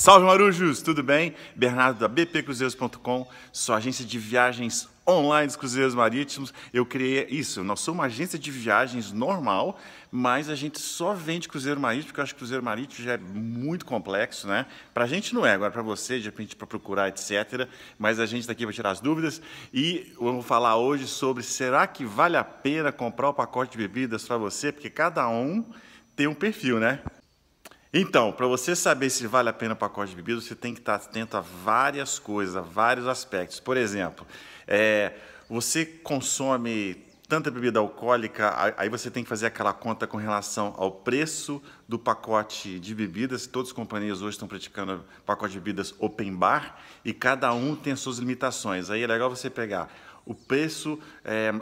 Salve Marujos, tudo bem? Bernardo da bpcruzeiros.com, sua agência de viagens online dos cruzeiros marítimos. Eu criei isso, nós somos uma agência de viagens normal, mas a gente só vende cruzeiro marítimo, porque eu acho que cruzeiro marítimo já é muito complexo, né? Pra gente não é, agora pra você, de repente para procurar, etc. Mas a gente tá aqui tirar as dúvidas e vamos falar hoje sobre será que vale a pena comprar o pacote de bebidas para você? Porque cada um tem um perfil, né? Então, para você saber se vale a pena o pacote de bebidas, você tem que estar tá atento a várias coisas, a vários aspectos. Por exemplo, é, você consome tanta bebida alcoólica, aí você tem que fazer aquela conta com relação ao preço do pacote de bebidas. Todas as companhias hoje estão praticando pacote de bebidas open bar e cada um tem as suas limitações. Aí é legal você pegar o preço é,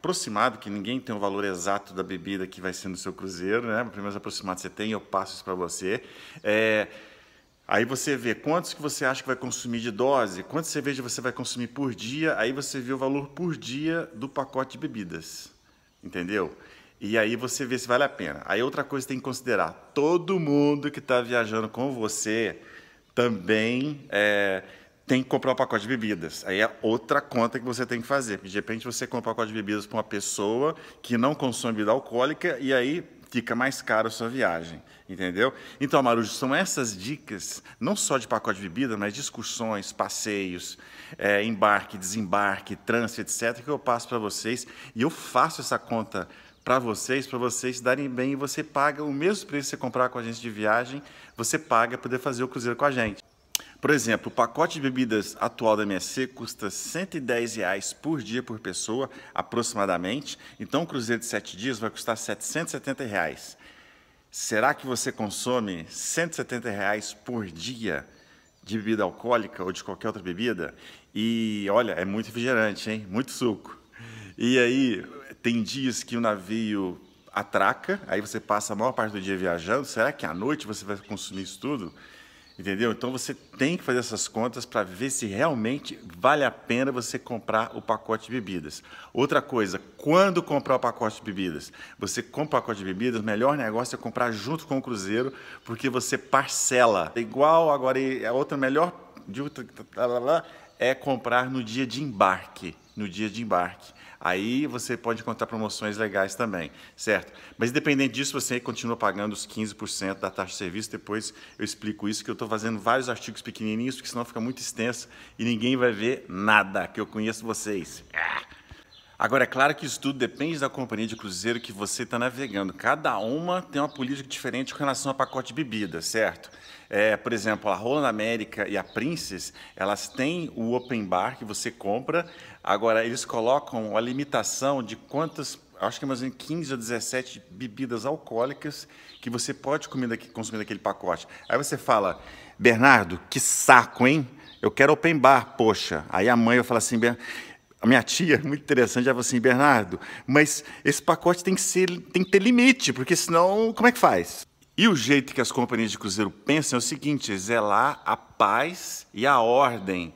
aproximado, que ninguém tem o valor exato da bebida que vai ser no seu cruzeiro, né? O primeiro aproximado você tem, eu passo isso para você. É, aí você vê quantos que você acha que vai consumir de dose, quantas cervejas você vai consumir por dia, aí você vê o valor por dia do pacote de bebidas, entendeu? E aí você vê se vale a pena. Aí outra coisa tem que considerar, todo mundo que está viajando com você também... É, tem que comprar o um pacote de bebidas. Aí é outra conta que você tem que fazer. De repente você compra o um pacote de bebidas para uma pessoa que não consome bebida alcoólica e aí fica mais caro a sua viagem, entendeu? Então, Marujo, são essas dicas, não só de pacote de bebida, mas excursões, passeios, é, embarque, desembarque, trânsito, etc., que eu passo para vocês e eu faço essa conta para vocês, para vocês darem bem e você paga o mesmo preço que você comprar com a agência de viagem, você paga poder fazer o cruzeiro com a gente. Por exemplo, o pacote de bebidas atual da MSC custa R$ 110 reais por dia por pessoa, aproximadamente. Então, um cruzeiro de 7 dias vai custar R$ 770. Reais. Será que você consome R$ 170 reais por dia de bebida alcoólica ou de qualquer outra bebida? E olha, é muito refrigerante, hein? Muito suco. E aí, tem dias que o navio atraca, aí você passa a maior parte do dia viajando. Será que à noite você vai consumir isso tudo? Entendeu? Então você tem que fazer essas contas para ver se realmente vale a pena você comprar o pacote de bebidas. Outra coisa, quando comprar o pacote de bebidas? Você compra o pacote de bebidas, o melhor negócio é comprar junto com o cruzeiro, porque você parcela. É igual agora, a é outra melhor é comprar no dia de embarque, no dia de embarque. Aí você pode encontrar promoções legais também, certo? Mas independente disso, você continua pagando os 15% da taxa de serviço. Depois eu explico isso, que eu estou fazendo vários artigos pequenininhos, porque senão fica muito extenso e ninguém vai ver nada que eu conheço vocês. Ah! Agora, é claro que isso tudo depende da companhia de cruzeiro que você está navegando. Cada uma tem uma política diferente com relação a pacote de bebida, certo? É, por exemplo, a Roland América e a Princess, elas têm o open bar que você compra. Agora, eles colocam a limitação de quantas, acho que é mais ou menos 15 ou 17 bebidas alcoólicas que você pode comer daqui, consumir daquele pacote. Aí você fala, Bernardo, que saco, hein? Eu quero open bar, poxa. Aí a mãe vai falar assim, Bernardo a minha tia, muito interessante, já falou assim, Bernardo, mas esse pacote tem que, ser, tem que ter limite, porque senão como é que faz? E o jeito que as companhias de cruzeiro pensam é o seguinte, zelar é a paz e a ordem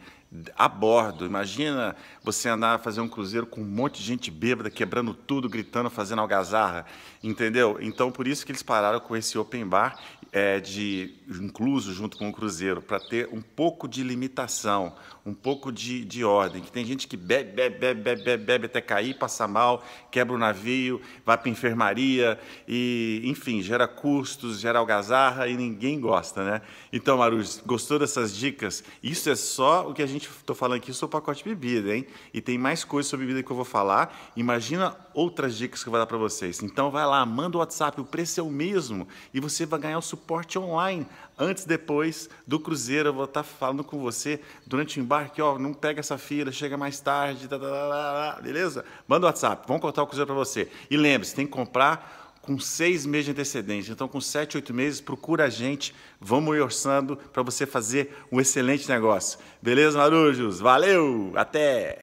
a bordo. Imagina você andar fazer um cruzeiro com um monte de gente bêbada, quebrando tudo, gritando, fazendo algazarra, entendeu? Então, por isso que eles pararam com esse open bar é, de incluso junto com o cruzeiro, para ter um pouco de limitação, um pouco de, de ordem. Que tem gente que bebe, bebe, bebe, bebe, bebe até cair, passa mal, quebra o navio, vai para enfermaria e, enfim, gera custos, gera algazarra e ninguém gosta, né? Então, Maruz, gostou dessas dicas? Isso é só o que a gente estou falando aqui sobre o pacote de bebida, hein? E tem mais coisas sobre bebida que eu vou falar. Imagina outras dicas que eu vou dar para vocês. Então, vai lá, manda o WhatsApp, o preço é o mesmo e você vai ganhar o suporte suporte online antes depois do cruzeiro. Eu vou estar falando com você durante o embarque, ó, não pega essa fila, chega mais tarde, tá, tá, tá, beleza? Manda o WhatsApp, vamos contar o cruzeiro para você. E lembre-se, tem que comprar com seis meses de antecedência. Então, com sete, oito meses, procura a gente. Vamos orçando para você fazer um excelente negócio. Beleza, Marujos? Valeu! Até!